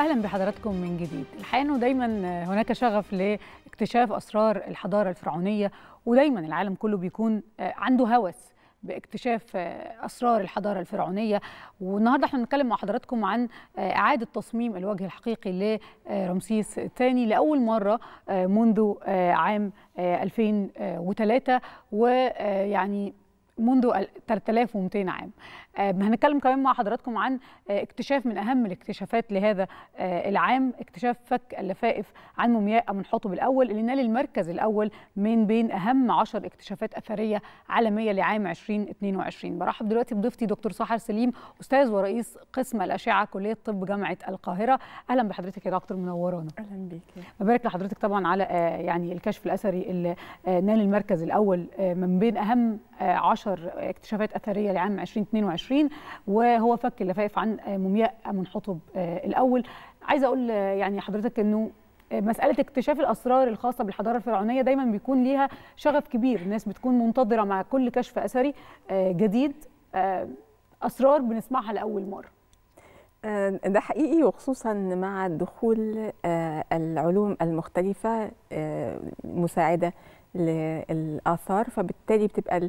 اهلا بحضراتكم من جديد الحقيقه انه دايما هناك شغف لاكتشاف اسرار الحضاره الفرعونيه ودايما العالم كله بيكون عنده هوس باكتشاف اسرار الحضاره الفرعونيه والنهارده احنا بنتكلم مع حضراتكم عن اعاده تصميم الوجه الحقيقي لرمسيس الثاني لاول مره منذ عام 2003 ويعني منذ 3200 عام آه، هنتكلم كمان مع حضراتكم عن آه، اكتشاف من اهم الاكتشافات لهذا آه، العام اكتشاف فك اللفائف عن مومياء منحوتب الاول اللي نال المركز الاول من بين اهم 10 اكتشافات اثريه عالميه لعام 2022 برحب دلوقتي بضيفتي دكتور سحر سليم استاذ ورئيس قسم الاشعه كليه طب جامعه القاهره اهلا بحضرتك يا دكتور منورانا اهلا بيكي مبارك لحضرتك طبعا على يعني الكشف الاثري اللي نال المركز الاول من بين اهم 10 اكتشافات اثريه لعام 2022 2020 وهو فك اللفائف عن مومياء منحطب آه، الاول عايزه اقول آه، يعني حضرتك انه آه، مساله اكتشاف الاسرار الخاصه بالحضاره الفرعونيه دايما بيكون ليها شغف كبير الناس بتكون منتظره مع كل كشف اثري جديد اسرار بنسمعها لاول مره ده حقيقي وخصوصا مع دخول العلوم المختلفه مساعده للاثار فبالتالي بتبقى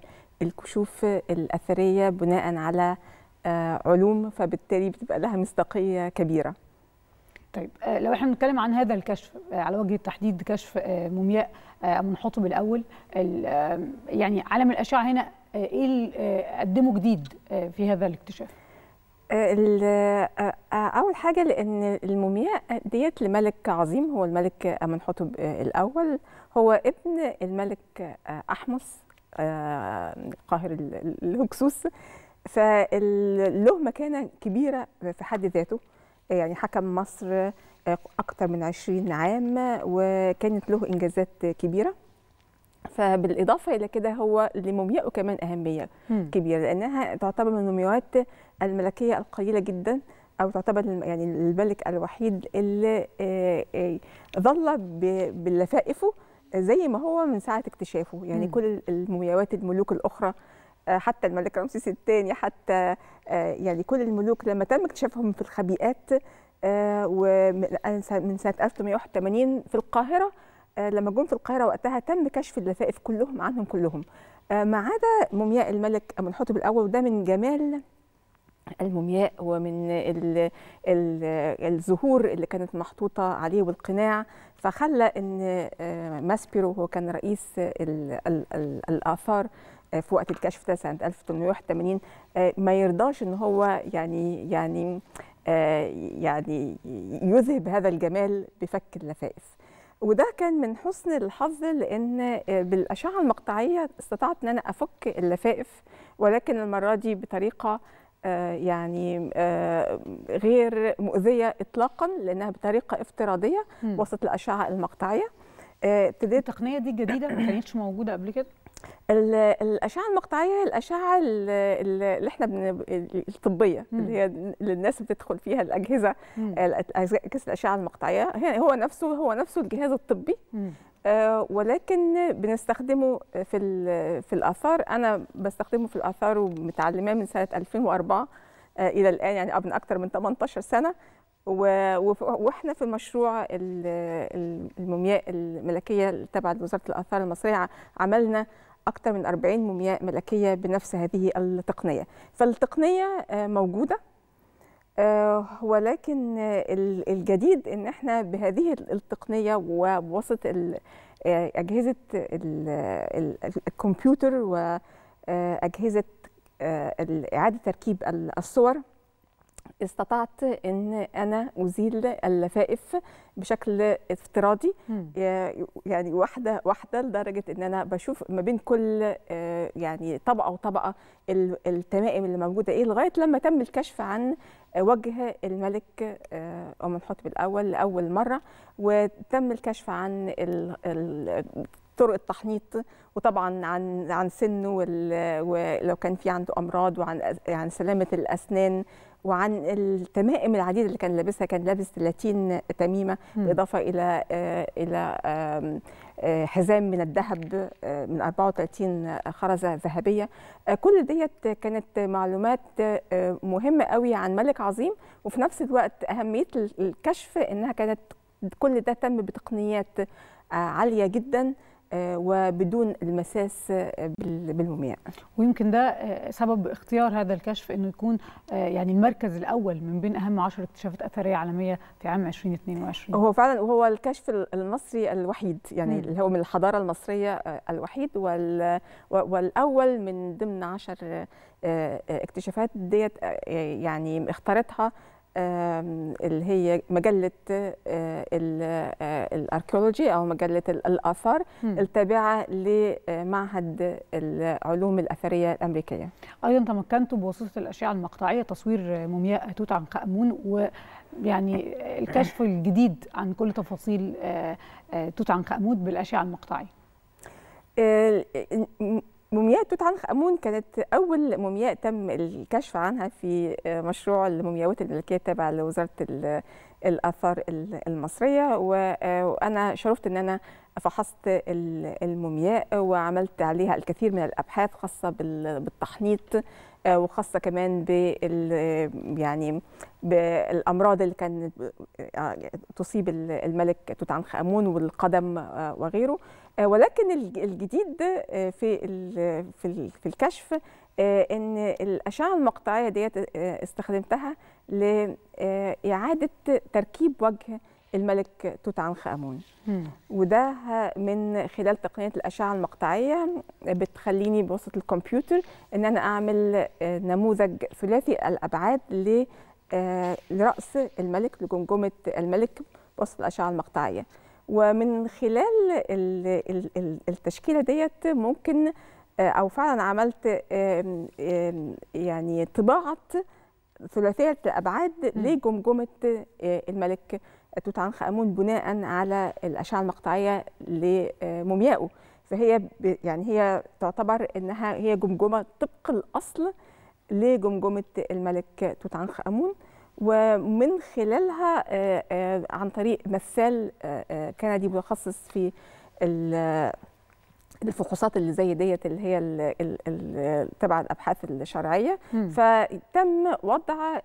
الكشوف الاثريه بناء على آه، علوم فبالتالي بتبقى لها مصداقيه كبيره طيب آه، لو احنا بنتكلم عن هذا الكشف آه، على وجه التحديد كشف مومياء من حطب الاول يعني عالم الاشعه هنا ايه اللي قدمه جديد في هذا الاكتشاف؟ اول حاجه لان المومياء ديت لملك عظيم هو الملك امنحوتب الاول هو ابن الملك احمس آه، قاهر الهكسوس فله مكانه كبيره في حد ذاته يعني حكم مصر آه، اكثر من 20 عام وكانت له انجازات كبيره فبالاضافه الى كده هو لمومياءه كمان اهميه م. كبيره لانها تعتبر من مومياوات الملكيه القليله جدا او تعتبر يعني الملك الوحيد اللي آه، ظل بلفائفه زي ما هو من ساعه اكتشافه يعني مم. كل المومياوات الملوك الاخرى آه، حتى الملك رمسيس الثاني حتى آه، يعني كل الملوك لما تم اكتشافهم في الخبيئات آه، ومن سنه 1881 في القاهره لما جم في القاهره وقتها تم كشف اللفائف كلهم عنهم كلهم ما عدا مومياء الملك امنحوتب الاول وده من جمال المومياء ومن ال ال الزهور اللي كانت محطوطة عليه والقناع فخلى أن آه، ماسبيرو هو كان رئيس ال ال الـ الآثار آه، في وقت الكشف ده سنة 1881 آه، ما يرضاش أن هو يعني يعني يعني يذهب هذا الجمال بفك اللفائف وده كان من حسن الحظ لان بالاشعه المقطعيه استطعت ان انا افك اللفائف ولكن المره دي بطريقه آه، يعني آه، غير مؤذيه اطلاقا لانها بطريقه افتراضيه وسط الاشعه المقطعيه آه، ابتديت التقنيه دي جديده ما كانتش موجوده قبل كده الاشعه المقطعيه هي الاشعه اللي احنا بن... الطبيه مم. اللي هي اللي الناس بتدخل فيها الاجهزه كاس الاشعه المقطعيه هو نفسه هو نفسه الجهاز الطبي مم. آه، ولكن بنستخدمه في في الاثار انا بستخدمه في الاثار ومتعلماه من سنه 2004 آه، الى الان يعني من اكثر من 18 سنه واحنا في مشروع المومياء الملكيه تبع وزاره الاثار المصريه عملنا اكثر من 40 مومياء ملكيه بنفس هذه التقنيه فالتقنيه آه، موجوده آه، ولكن الجديد ان احنا بهذه التقنيه وبواسطه آه، اجهزه الكمبيوتر واجهزه آه، اعاده تركيب الصور استطعت ان انا ازيل اللفائف بشكل افتراضي يعني واحده واحده لدرجه ان انا بشوف ما بين كل آه، يعني طبقه وطبقه التمائم اللي موجوده ايه لغايه لما تم الكشف عن وجه الملك آه، الحطب الاول لاول مره وتم الكشف عن طرق التحنيط وطبعا عن عن سنه ولو كان في عنده امراض وعن عن يعني سلامه الاسنان وعن التمائم العديده اللي كان لابسها كان لابس 30 تميمه بالاضافه الى آه، الى آه، حزام من الذهب آه، من 34 خرزه ذهبيه كل ديت كانت معلومات مهمه قوي عن ملك عظيم وفي نفس الوقت اهميه الكشف انها كانت كل ده تم بتقنيات عاليه جدا آه، وبدون المساس آه، بالمومياء ويمكن ده آه، سبب اختيار هذا الكشف انه يكون يعني المركز الاول من بين اهم 10 اكتشافات اثريه عالميه في عام 2022 هو فعلا وهو الكشف المصري الوحيد يعني اللي هو من الحضاره المصريه الوحيد وال والاول من ضمن 10 اكتشافات ديت يعني اختارتها اللي هي مجلة آه، الأركيولوجي آه، أو مجلة الآثار التابعة لمعهد العلوم الأثرية الأمريكية أيضا تمكنتم بواسطة الأشعة المقطعية تصوير مومياء توت عنخ آمون ويعني الكشف الجديد عن كل تفاصيل آه، توت عنخ آمون بالأشعة المقطعية مومياء توت عنخ امون كانت اول مومياء تم الكشف عنها في آه، مشروع المومياوات الملكيه التابع لوزاره الاثار المصريه آه، وانا شرفت ان انا فحصت المومياء وعملت عليها الكثير من الابحاث خاصه بالتحنيط آه، وخاصه كمان بال يعني بالامراض اللي كانت آه، تصيب الملك توت عنخ امون والقدم آه، وغيره ولكن الجديد في في الكشف ان الاشعه المقطعيه ديت استخدمتها لاعاده تركيب وجه الملك توت عنخ امون وده من خلال تقنيه الاشعه المقطعيه بتخليني بواسطه الكمبيوتر ان انا اعمل آه، نموذج ثلاثي الابعاد آه، لراس الملك لجمجمه الملك بواسطه الاشعه المقطعيه ومن خلال التشكيله ديت ممكن آه، او فعلا عملت يعني طباعه ثلاثيه الابعاد لجمجمه الملك توت عنخ امون بناء على الاشعه المقطعيه لمومياؤه فهي يعني هي تعتبر انها هي جمجمه طبق الاصل لجمجمه الملك توت عنخ امون ومن خلالها عن طريق مثال كندي متخصص في الفحوصات اللي زي ديت اللي هي تبع الابحاث الشرعيه مم. فتم وضع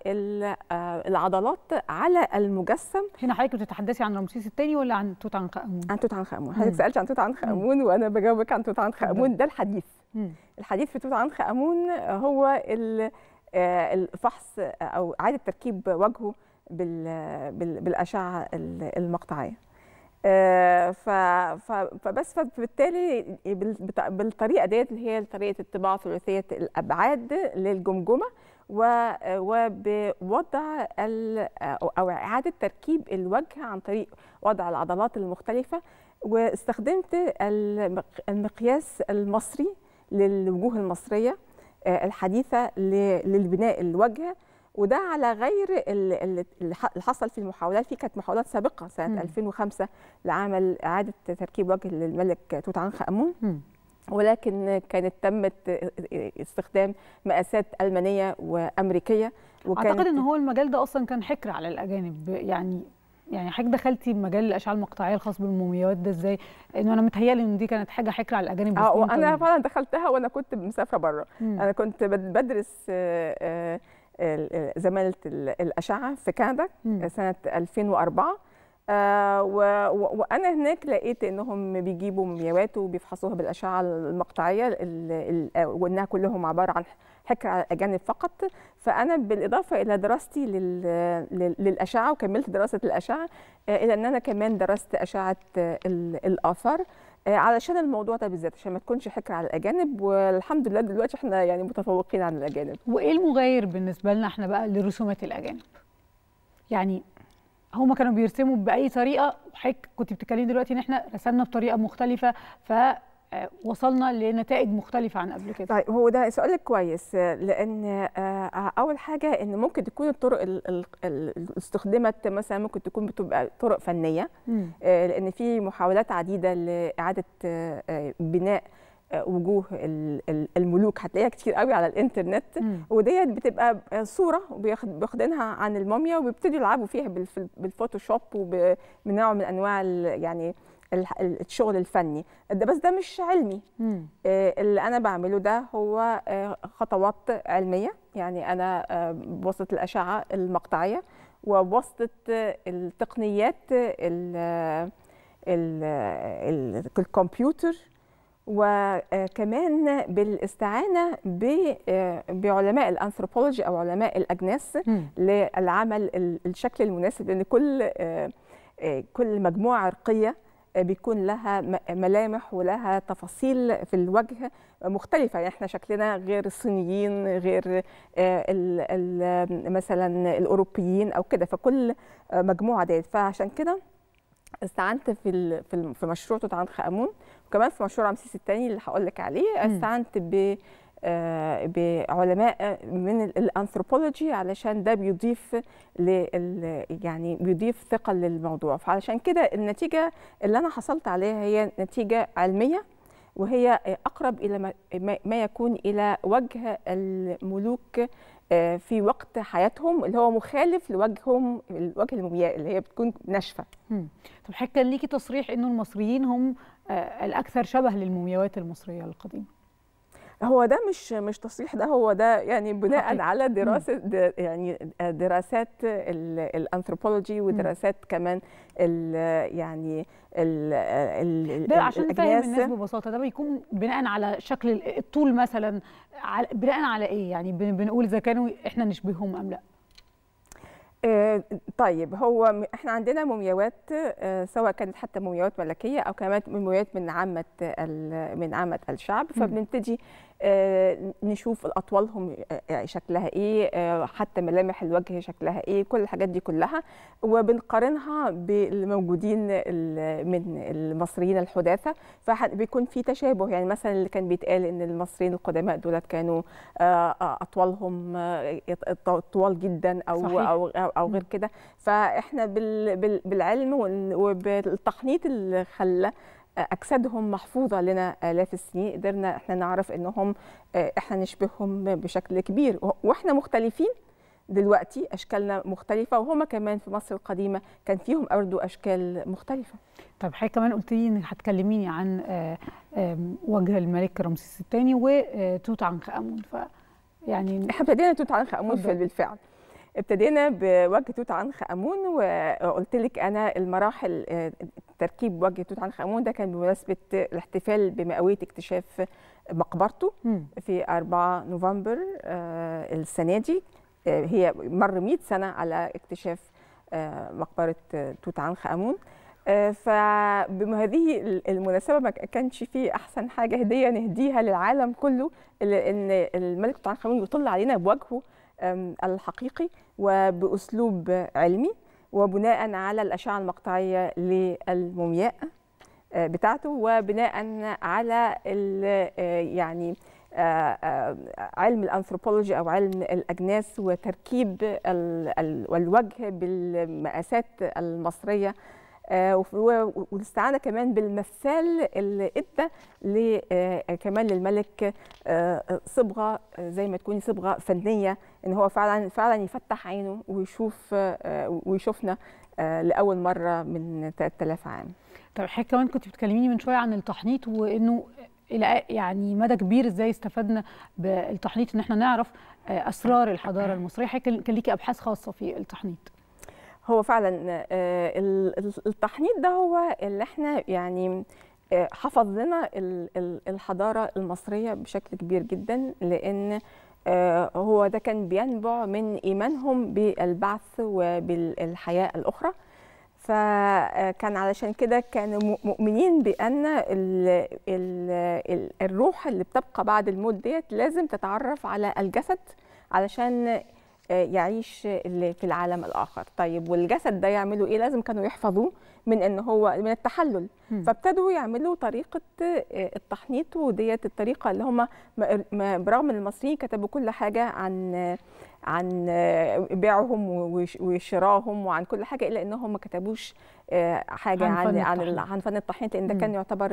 آه العضلات على المجسم هنا حضرتك بتتحدثي عن رمسيس الثاني ولا عن توت عنخ امون عن توت عنخ امون حضرتك سالتي عن توت عنخ امون وانا بجاوبك عن توت عنخ امون ده الحديث مم. الحديث في توت عنخ امون هو آه الفحص او اعاده تركيب وجهه آه بالاشعه المقطعيه آه، فبس فبالتالي بالطريقه ديت اللي هي طريقه الطباعه ثلاثيه الابعاد للجمجمه وبوضع او اعاده تركيب الوجه عن طريق وضع العضلات المختلفه واستخدمت المقياس المصري للوجوه المصريه آه، الحديثه للبناء الوجه وده على غير اللي حصل في المحاولات في كانت محاولات سابقه سنه مم. 2005 لعمل اعاده تركيب وجه للملك توت عنخ امون مم. ولكن كانت تمت استخدام مقاسات المانيه وامريكيه وكان اعتقد ان هو المجال ده اصلا كان حكر على الاجانب يعني يعني حضرتك دخلتي مجال الاشعه المقطعيه الخاص بالمومياوات ده ازاي؟ انه انا متهيالي ان دي كانت حاجه حكر على الاجانب اه وانا فعلا دخلتها وانا كنت مسافره بره انا كنت بدرس آآ آه، آآ آه، زماله الاشعه في كندا سنه 2004 آه، وانا هناك لقيت انهم بيجيبوا مومياوات وبيفحصوها بالاشعه المقطعيه آه، وانها كلهم عباره عن حكر على الاجانب فقط فانا بالاضافه الى دراستي للاشعه وكملت دراسه الاشعه آه، الى ان انا كمان درست اشعه الاثار آه، علشان الموضوع ده بالذات عشان ما تكونش حكر على الاجانب والحمد لله دلوقتي احنا يعني متفوقين عن الاجانب وايه المغاير بالنسبه لنا احنا بقى لرسومات الاجانب يعني هما كانوا بيرسموا باي طريقه وحضرتك كنت بتتكلمي دلوقتي ان احنا رسمنا بطريقه مختلفه ف آه، وصلنا لنتائج مختلفه عن قبل كده طيب هو ده سؤالك كويس لان آه، آه، اول حاجه ان ممكن تكون الطرق اللي استخدمت مثلا ممكن تكون بتبقى طرق فنيه لان في محاولات عديده لاعاده بناء وجوه الملوك هتلاقيها كتير قوي على الانترنت وديت بتبقى صوره واخدينها عن الموميا وبيبتدوا يلعبوا فيها بالفوتوشوب وبنوع من انواع يعني الشغل الفني ده بس ده مش علمي آه، اللي انا بعمله ده هو آه، خطوات علميه يعني انا آه، بواسطه الاشعه المقطعيه وبواسطه التقنيات الكمبيوتر وكمان بالاستعانه بعلماء الانثروبولوجي او علماء الاجناس للعمل الشكل المناسب لان كل كل مجموعه عرقيه بيكون لها ملامح ولها تفاصيل في الوجه مختلفة يعني احنا شكلنا غير الصينيين غير الـ آه، الـ مثلا الأوروبيين أو كده فكل مجموعة ديت فعشان كده استعنت في في مشروع توت عنخ امون وكمان في مشروع رمسيس الثاني اللي هقول لك عليه استعنت ب آه، بعلماء آه، من الانثروبولوجي علشان ده بيضيف يعني بيضيف ثقه للموضوع فعلشان كده النتيجه اللي انا حصلت عليها هي نتيجه علميه وهي اقرب الى ما يكون الى وجه الملوك آه، في وقت حياتهم اللي هو مخالف لوجههم الوجه المومياء اللي هي بتكون ناشفه. طب حضرتك كان ليكي تصريح انه المصريين هم الاكثر شبه للمومياوات المصريه القديمه. هو ده مش مش تصريح ده هو ده يعني بناء على دراسه يعني دراسات الانثروبولوجي ودراسات كمان الـ يعني ال ال ده عشان نفهم الناس ببساطه ده بيكون بناء على شكل الطول مثلا بناء على ايه يعني بنقول اذا كانوا احنا نشبههم ام لا آه، طيب هو احنا عندنا مومياوات آه، سواء كانت حتى مومياوات ملكيه او كمان مومياوات من عامه من عامه الشعب فبنبتدي آه، نشوف اطوالهم آه، آه، شكلها ايه حتى ملامح الوجه شكلها ايه كل الحاجات دي كلها وبنقارنها بالموجودين من المصريين الحداثه فبيكون في تشابه يعني مثلا اللي كان بيتقال ان المصريين القدماء دولت كانوا اطوالهم طوال جدا او صحيح. او او غير كده فاحنا بالعلم وبالتحنيط اللي خلى اجسادهم محفوظه لنا الاف السنين قدرنا احنا نعرف انهم آه، احنا نشبههم بشكل كبير واحنا مختلفين دلوقتي اشكالنا مختلفه وهما كمان في مصر القديمه كان فيهم برضو اشكال مختلفه طب حضرتك كمان قلت لي انك هتكلميني عن آه، وجه الملك رمسيس الثاني وتوت آه، عنخ امون ف يعني احنا ابتدينا توت عنخ امون بالفعل ابتدينا بوجه توت عنخ امون وقلت لك انا المراحل تركيب وجه توت عنخ امون ده كان بمناسبه الاحتفال بمئويه اكتشاف مقبرته في 4 نوفمبر آه، السنه دي آه، هي مر 100 سنه على اكتشاف آه، مقبره توت عنخ امون فبهذه المناسبه ما كانش في احسن حاجه هديه نهديها للعالم كله ان الملك توت عنخ امون يطل علينا بوجهه الحقيقي وبأسلوب علمي وبناء على الأشعة المقطعية للمومياء آه، بتاعته وبناء على آه، يعني آه، علم الانثروبولوجي او علم الاجناس وتركيب الوجه بالمقاسات المصريه آه، والاستعانه كمان بالمثال اللي ادى آه، كمان للملك آه، صبغه زي ما تكون صبغه فنيه ان هو فعلا فعلا يفتح عينه ويشوف ويشوفنا لاول مره من 3000 عام. طب حضرتك كمان كنت بتكلميني من شويه عن التحنيط وانه الى يعني مدى كبير ازاي استفدنا بالتحنيط ان احنا نعرف اسرار الحضاره المصريه كان ليكي ابحاث خاصه في التحنيط هو فعلا آه، التحنيط ده هو اللي احنا يعني آه، حفظ لنا الحضاره المصريه بشكل كبير جدا لان آه، هو ده كان بينبع من ايمانهم بالبعث وبالحياه الاخرى فكان علشان كده كانوا مؤمنين بان الروح اللي بتبقى بعد الموت ديت لازم تتعرف على الجسد علشان يعيش في العالم الاخر طيب والجسد ده يعملوا ايه لازم كانوا يحفظوه من ان هو من التحلل فابتدوا يعملوا طريقه آه، التحنيط وديت الطريقه اللي هم برغم ان المصريين كتبوا كل حاجه عن عن آه، بيعهم وشراهم وعن كل حاجه الا انهم ما كتبوش آه، حاجه عن عن عن, فن التحنيط لان ده كان يعتبر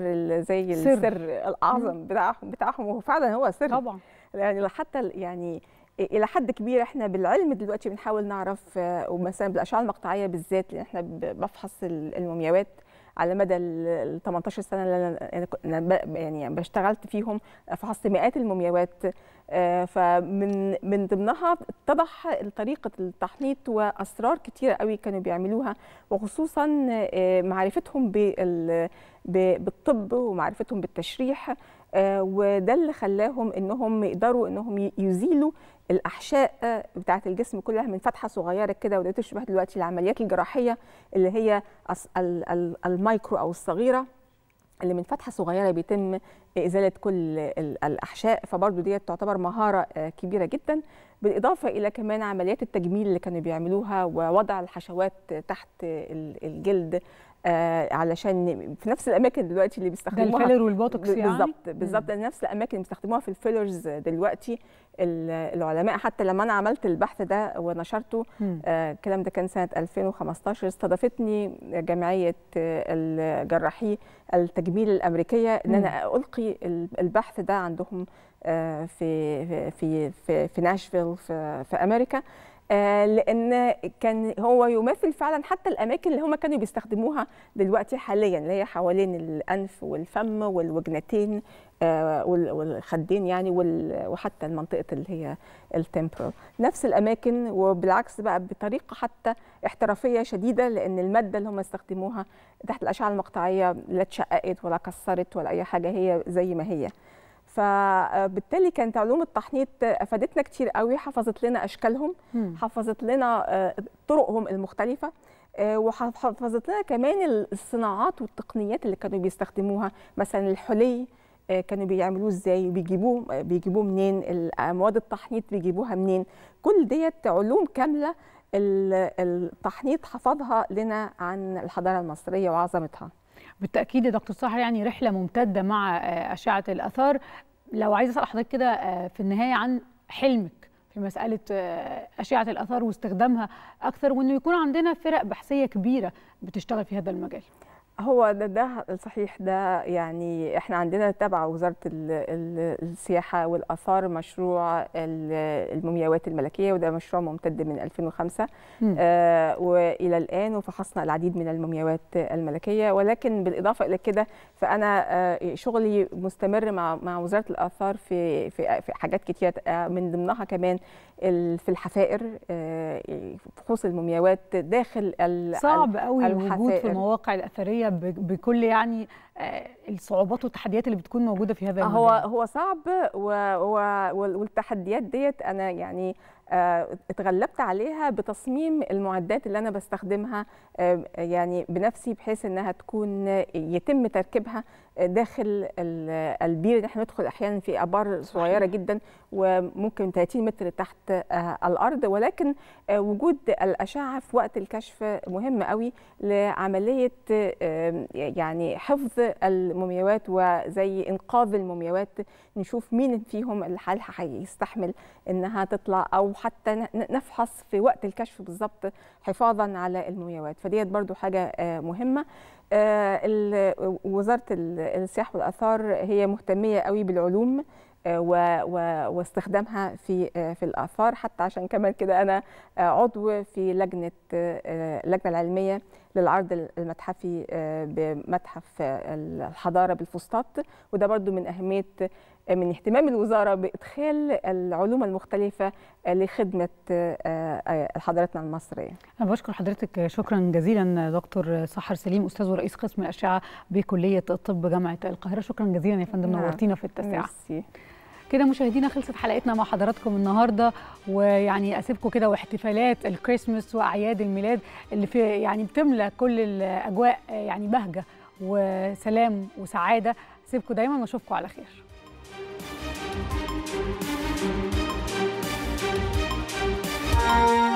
زي السر الاعظم بتاعهم بتاعهم وفعلا هو سر طبعا يعني حتى يعني الى حد كبير احنا بالعلم دلوقتي بنحاول نعرف آه، ومثلا بالاشعه المقطعيه بالذات لان احنا بفحص المومياوات على مدى ال 18 سنه اللي انا يعني اشتغلت فيهم فحصت مئات المومياوات آه، فمن من ضمنها اتضح طريقه التحنيط واسرار كثيره قوي كانوا بيعملوها وخصوصا آه، معرفتهم بالطب ومعرفتهم بالتشريح وده اللي خلاهم انهم يقدروا انهم يزيلوا الاحشاء بتاعه الجسم كلها من فتحه صغيره كده وده تشبه دلوقتي العمليات الجراحيه اللي هي المايكرو او الصغيره اللي من فتحه صغيره بيتم ازاله كل الاحشاء فبرضه ديت تعتبر مهاره آه، كبيره جدا بالاضافه الى كمان عمليات التجميل اللي كانوا بيعملوها ووضع الحشوات تحت الجلد آه علشان في نفس الاماكن دلوقتي اللي بيستخدموها ده الفيلر والبوتوكس يعني بالظبط بالظبط نفس الاماكن اللي بيستخدموها في الفيلرز دلوقتي العلماء حتى لما انا عملت البحث ده ونشرته آه الكلام ده كان سنه 2015 استضافتني جمعيه آه، الجراحي التجميل الامريكيه ان انا القي البحث ده عندهم آه في في في في ناشفيل في, في امريكا آه، لان كان هو يماثل فعلا حتى الاماكن اللي هم كانوا بيستخدموها دلوقتي حاليا اللي هي حوالين الانف والفم والوجنتين آه، والخدين يعني وحتى المنطقه اللي هي التمبرال نفس الاماكن وبالعكس بقى بطريقه حتى احترافيه شديده لان الماده اللي هم استخدموها تحت الاشعه المقطعيه لا اتشققت ولا كسرت ولا اي حاجه هي زي ما هي فبالتالي كانت علوم التحنيط افادتنا كتير قوي حفظت لنا اشكالهم مم. حفظت لنا آه، طرقهم المختلفه آه، وحفظت لنا كمان الصناعات والتقنيات اللي كانوا بيستخدموها مثلا الحلي آه، كانوا بيعملوه ازاي وبيجيبوه بيجيبوه منين مواد التحنيط بيجيبوها منين كل ديت علوم كامله التحنيط حفظها لنا عن الحضاره المصريه وعظمتها بالتاكيد يا دكتور سحر يعني رحله ممتده مع آه، اشعه الاثار لو عايزه اسال حضرتك كده آه، في النهايه عن حلمك في مساله آه، اشعه الاثار واستخدامها اكثر وانه يكون عندنا فرق بحثيه كبيره بتشتغل في هذا المجال هو ده ده صحيح ده يعني احنا عندنا تبع وزاره السياحه والاثار مشروع المومياوات الملكيه وده مشروع ممتد من 2005 آه والى الان وفحصنا العديد من المومياوات الملكيه ولكن بالاضافه الى كده فانا آه شغلي مستمر مع مع وزاره الاثار في في, في حاجات كتير آه، من ضمنها كمان في الحفائر آه فحوص المومياوات داخل صعب قوي الوجود في المواقع الاثريه بكل يعني آه، الصعوبات والتحديات اللي بتكون موجوده في هذا آه، المجال هو هو صعب و... و... والتحديات ديت انا يعني آه، اتغلبت عليها بتصميم المعدات اللي انا بستخدمها يعني بنفسي بحيث انها تكون يتم تركيبها داخل البير احنا ندخل احيانا في ابار صغيره جدا وممكن 30 متر تحت الارض ولكن وجود الاشعه في وقت الكشف مهم قوي لعمليه يعني حفظ المومياوات وزي انقاذ المومياوات نشوف مين فيهم اللي هيستحمل انها تطلع او حتى نفحص في وقت الكشف بالظبط حفاظا على المومياوات فديت برضو حاجه آه، مهمه آه، وزاره السياحه والاثار هي مهتميه قوي بالعلوم آه، و... و... واستخدامها في في الاثار حتى عشان كمان كده انا عضو في لجنه اللجنه العلميه للعرض المتحفي آه، بمتحف آه، الحضاره بالفسطاط وده برضو من اهميه آه، من اهتمام الوزاره بادخال العلوم المختلفه لخدمه حضارتنا المصريه. انا بشكر حضرتك شكرا جزيلا دكتور صحر سليم استاذ ورئيس قسم الاشعه بكليه الطب جامعه القاهره شكرا جزيلا يا فندم نعم. نورتينا في التسعه. كده مشاهدينا خلصت حلقتنا مع حضراتكم النهارده ويعني اسيبكم كده واحتفالات الكريسماس واعياد الميلاد اللي في يعني بتملى كل الاجواء يعني بهجه وسلام وسعاده اسيبكم دايما واشوفكم على خير Thank you.